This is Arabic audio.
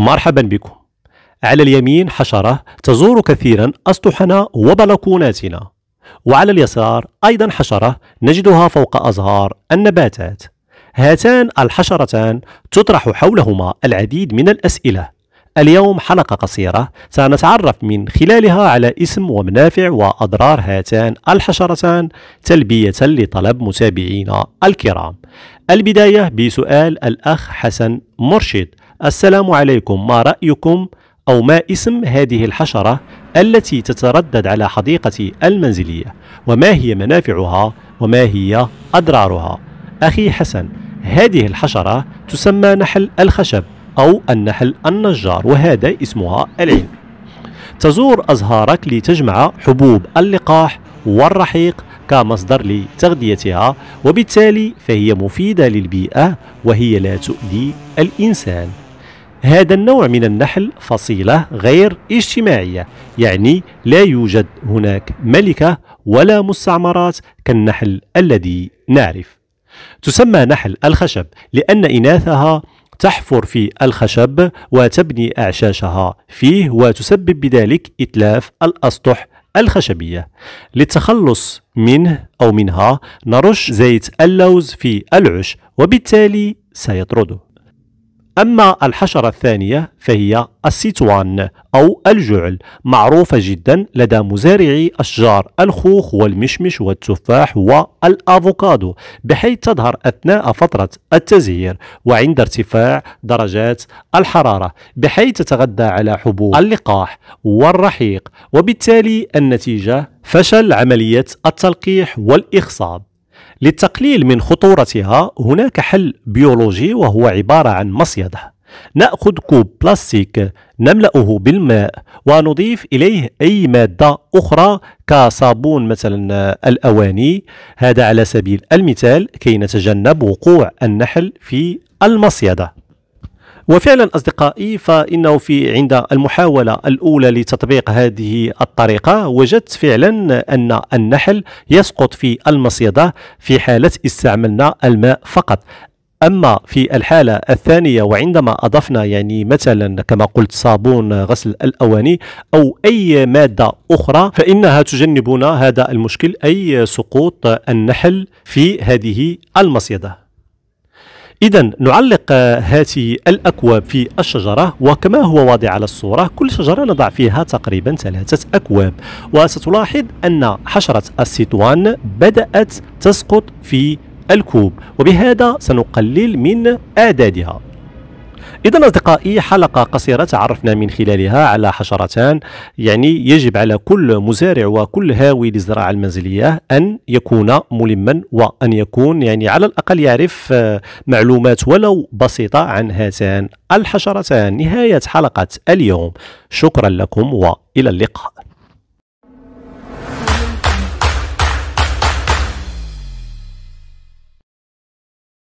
مرحبا بكم على اليمين حشرة تزور كثيرا أسطحنا وبلكوناتنا وعلى اليسار أيضا حشرة نجدها فوق أزهار النباتات هاتان الحشرتان تطرح حولهما العديد من الأسئلة اليوم حلقة قصيرة سنتعرف من خلالها على اسم ومنافع وأضرار هاتان الحشرتان تلبية لطلب متابعينا الكرام البداية بسؤال الأخ حسن مرشد السلام عليكم ما رأيكم أو ما اسم هذه الحشرة التي تتردد على حديقتي المنزلية وما هي منافعها وما هي أضرارها أخي حسن هذه الحشرة تسمى نحل الخشب أو النحل النجار وهذا اسمها العلم تزور أزهارك لتجمع حبوب اللقاح والرحيق كمصدر لتغذيتها وبالتالي فهي مفيدة للبيئة وهي لا تؤذي الإنسان هذا النوع من النحل فصيلة غير اجتماعية يعني لا يوجد هناك ملكة ولا مستعمرات كالنحل الذي نعرف تسمى نحل الخشب لأن إناثها تحفر في الخشب وتبني أعشاشها فيه وتسبب بذلك إتلاف الأسطح الخشبية للتخلص منه أو منها نرش زيت اللوز في العش وبالتالي سيطرده أما الحشرة الثانية فهي السيتوان أو الجعل معروفة جدا لدى مزارعي أشجار الخوخ والمشمش والتفاح والأفوكادو بحيث تظهر أثناء فترة التزهير وعند ارتفاع درجات الحرارة بحيث تتغذى على حبوب اللقاح والرحيق وبالتالي النتيجة فشل عملية التلقيح والإخصاب للتقليل من خطورتها هناك حل بيولوجي وهو عبارة عن مصيدة نأخذ كوب بلاستيك نملأه بالماء ونضيف إليه أي مادة أخرى كصابون مثلا الأواني هذا على سبيل المثال كي نتجنب وقوع النحل في المصيدة وفعلا أصدقائي فإنه في عند المحاولة الأولى لتطبيق هذه الطريقة وجدت فعلا أن النحل يسقط في المصيدة في حالة استعملنا الماء فقط اما في الحاله الثانيه وعندما اضفنا يعني مثلا كما قلت صابون غسل الاواني او اي ماده اخرى فانها تجنبنا هذا المشكل اي سقوط النحل في هذه المصيده إذا نعلق هذه الأكواب في الشجرة وكما هو واضح على الصورة كل شجرة نضع فيها تقريبا ثلاثة أكواب وستلاحظ أن حشرة السيتوان بدأت تسقط في الكوب وبهذا سنقلل من أعدادها اذا اصدقائي حلقه قصيره تعرفنا من خلالها على حشرتان يعني يجب على كل مزارع وكل هاوي للزراعه المنزليه ان يكون ملما وان يكون يعني على الاقل يعرف آه، معلومات ولو بسيطه عن هاتان الحشرتان نهايه حلقه اليوم شكرا لكم والى اللقاء